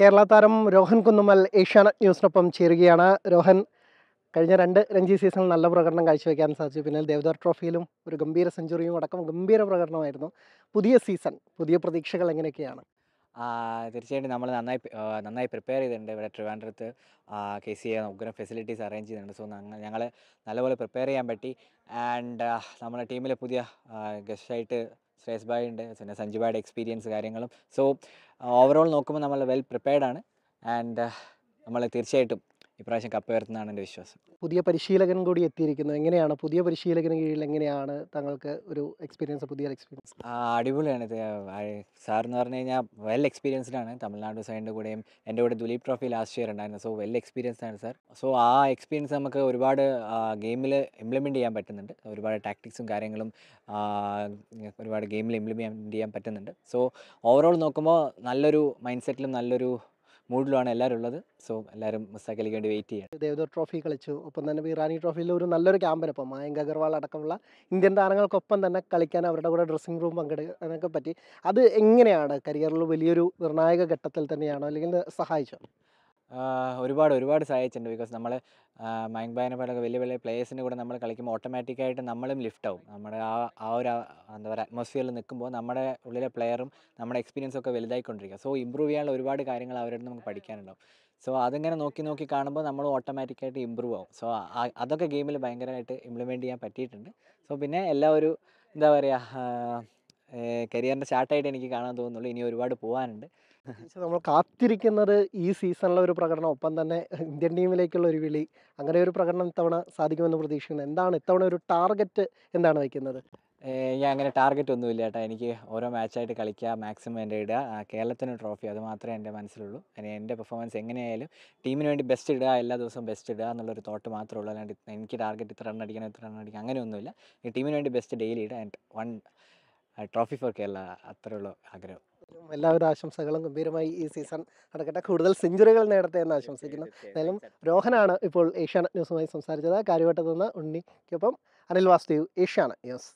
കേരള താരം രോഹൻ കുന്നുമൽ ഏഷ്യാനെറ്റ് ന്യൂസിനൊപ്പം ചേരുകയാണ് രോഹൻ കഴിഞ്ഞ രണ്ട് രഞ്ജി സീസണിൽ നല്ല പ്രകടനം കാഴ്ചവെക്കാൻ സാധിച്ചു പിന്നെ ദേവദാർ ട്രോഫിയിലും ഒരു ഗംഭീര സെഞ്ചുറിയും അടക്കം ഗംഭീര പ്രകടനമായിരുന്നു പുതിയ സീസൺ പുതിയ പ്രതീക്ഷകൾ എങ്ങനെയൊക്കെയാണ് തീർച്ചയായിട്ടും നമ്മൾ നന്നായി നന്നായി പ്രിപ്പയർ ചെയ്തിട്ടുണ്ട് ഇവിടെ ട്രിവാൻഡ്രത്ത് കെ സി എ ഉഗ്രം ഫെസിലിറ്റീസ് അറേഞ്ച് ചെയ്തിട്ടുണ്ട് സോ ഞങ്ങൾ നല്ലപോലെ പ്രിപ്പയർ ചെയ്യാൻ പറ്റി ആൻഡ് നമ്മുടെ ടീമിലെ പുതിയ ഗസ്റ്റായിട്ട് ശ്രേയസ് ഭായ് ഉണ്ട് പിന്നെ സഞ്ജു എക്സ്പീരിയൻസ് കാര്യങ്ങളും സോ ഓവറോൾ നോക്കുമ്പോൾ നമ്മൾ വെൽ പ്രിപ്പയർഡ് ആണ് ആൻഡ് uh, നമ്മൾ തീർച്ചയായിട്ടും ഇപ്രാവശ്യം കപ്പ് ഉയർത്തുന്നതാണ് എൻ്റെ വിശ്വാസം പുതിയ പരിശീലകൻ കൂടി എത്തിയിരിക്കുന്നു എങ്ങനെയാണ് പുതിയ പരിശീലകന് കീഴിൽ എങ്ങനെയാണ് താങ്കൾക്ക് ഒരു എക്സ്പീരിയൻസ് പുതിയ എക്സ്പീരിയൻസ് അടിപൊളിയാണ് സാർ എന്ന് പറഞ്ഞു കഴിഞ്ഞാൽ വെൽ എക്സ്പീരിയൻസ്ഡാണ് ആണ് തമിഴ്നാട് സൈഡിൻ്റെ കൂടെയും എൻ്റെ കൂടെ ദുലീപ് ട്രോഫി ലാസ്റ്റ് ഇയർ ഉണ്ടായിരുന്നു സോ വെൽ എക്സ്പീരിയൻസ് ആണ് സാർ സോ ആ എക്സ്പീരിയൻസ് നമുക്ക് ഒരുപാട് ഗെയിമിൽ ഇംപ്ലിമെൻറ്റ് ചെയ്യാൻ പറ്റുന്നുണ്ട് ഒരുപാട് ടാക്ടിക്സും കാര്യങ്ങളും ഒരുപാട് ഗെയിമിൽ ഇംപ്ലിമെൻറ്റ് ചെയ്യാൻ പറ്റുന്നുണ്ട് സോ ഓവറോൾ നോക്കുമ്പോൾ നല്ലൊരു മൈൻഡ് സെറ്റിലും നല്ലൊരു മൂഡിലുമാണ് എല്ലാവരും ഉള്ളത് സോ എല്ലാവരും മുസ്താഖ് വേണ്ടി വെയിറ്റ് ചെയ്യണം ദേവദർ ട്രോഫി കളിച്ചു ഒപ്പം തന്നെ ഇറാനി ട്രോഫിയിൽ ഒരു നല്ലൊരു ക്യാമ്പിനൊപ്പം മായങ്ക അഗർവാൾ അടക്കമുള്ള ഇന്ത്യൻ താരങ്ങൾക്കൊപ്പം തന്നെ കളിക്കാൻ അവരുടെ കൂടെ ഡ്രസ്സിംഗ് റൂം പങ്കെടുക്കാനൊക്കെ പറ്റി അത് എങ്ങനെയാണ് കരിയറിൽ വലിയൊരു നിർണായക ഘട്ടത്തിൽ തന്നെയാണോ അല്ലെങ്കിൽ സഹായിച്ചോ ഒരുപാട് ഒരുപാട് സഹായിച്ചിട്ടുണ്ട് ബിക്കോസ് നമ്മൾ മയങ് ബായനെ പോലൊക്കെ വലിയ വലിയ പ്ലേയേഴ്സിൻ്റെ കൂടെ നമ്മൾ കളിക്കുമ്പോൾ ഓട്ടോമാറ്റിക്കായിട്ട് നമ്മളും ലിഫ്റ്റ് ആവും നമ്മുടെ ആ ആ ഒരു എന്താ പറയുക അറ്റ്മോസ്ഫിയറിൽ നിൽക്കുമ്പോൾ നമ്മുടെ ഉള്ളിലെ പ്ലെയറും നമ്മുടെ എക്സ്പീരിയൻസും ഒക്കെ വലുതായിക്കൊണ്ടിരിക്കുക സോ ഇമ്പ്രൂവ് ചെയ്യാനുള്ള ഒരുപാട് കാര്യങ്ങൾ അവരുടെ നമുക്ക് പഠിക്കാനുണ്ടാവും സോ അതിങ്ങനെ നോക്കി നോക്കി കാണുമ്പോൾ നമ്മൾ ഓട്ടോമാറ്റിക്കായിട്ട് ഇമ്പ്രൂവ് ആവും സോ അതൊക്കെ ഗെയിമിൽ ഭയങ്കരമായിട്ട് ഇംപ്ലിമെൻറ്റ് ചെയ്യാൻ പറ്റിയിട്ടുണ്ട് സോ പിന്നെ എല്ലാ ഒരു എന്താ പറയുക കരിയറിൻ്റെ സ്റ്റാർട്ടായിട്ട് എനിക്ക് കാണാൻ തോന്നുന്നുള്ളൂ ഇനി ഒരുപാട് പോകാനുണ്ട് നമ്മൾ കാത്തിരിക്കുന്നത് ഈ സീസണിലെ ഒരു പ്രകടനം ഒപ്പം തന്നെ ഇന്ത്യൻ ടീമിലേക്കുള്ള ഒരു വിളി അങ്ങനെ ഒരു പ്രകടനം ഇത്തവണ സാധിക്കുമെന്ന് പ്രതീക്ഷിക്കുന്നു എന്താണ് ഇത്തവണ ഒരു ടാർഗറ്റ് എന്താണ് വയ്ക്കുന്നത് ഞാൻ അങ്ങനെ ടാർഗറ്റ് ഒന്നുമില്ല കേട്ടോ എനിക്ക് ഓരോ മാച്ചായിട്ട് കളിക്കുക മാക്സിമം എൻ്റെ ഇടുക കേരളത്തിന് ട്രോഫി അത് മാത്രമേ എൻ്റെ മനസ്സിലുള്ളൂ എൻ്റെ പെർഫോമൻസ് എങ്ങനെയായാലും ടീമിന് വേണ്ടി ബെസ്റ്റ് ഇടുക എല്ലാ ദിവസവും ബെസ്റ്റ് ഇടുക എന്നുള്ളൊരു തോട്ട് മാത്രമേ ഉള്ളൂ അല്ലാണ്ട് എനിക്ക് ടാർഗറ്റ് ഇത്ര റൺ അടിക്കണം ഇത്ര റൺ അടിക്കണം അങ്ങനെയൊന്നുമില്ല ടീമിന് വേണ്ടി ബെസ്റ്റ് ഡെയിലി ഇടുക and one trophy for Kerala അത്രയുള്ള ആഗ്രഹം എല്ലാവരും ആശംസകളും ഗംഭീരമായി ഈ സീസൺ നടക്കട്ടെ കൂടുതൽ സെഞ്ചുറികൾ നേടട്ടെ എന്ന് ആശംസിക്കുന്നു എന്തായാലും രോഹനാണ് ഇപ്പോൾ ഏഷ്യാനെറ്റ് ന്യൂസുമായി സംസാരിച്ചത് കാര്യവട്ടത്തുനിന്ന് ഉണ്ണിക്കൊപ്പം അനിൽ വാസുദേവ് ഏഷ്യാനെറ്റ് ന്യൂസ്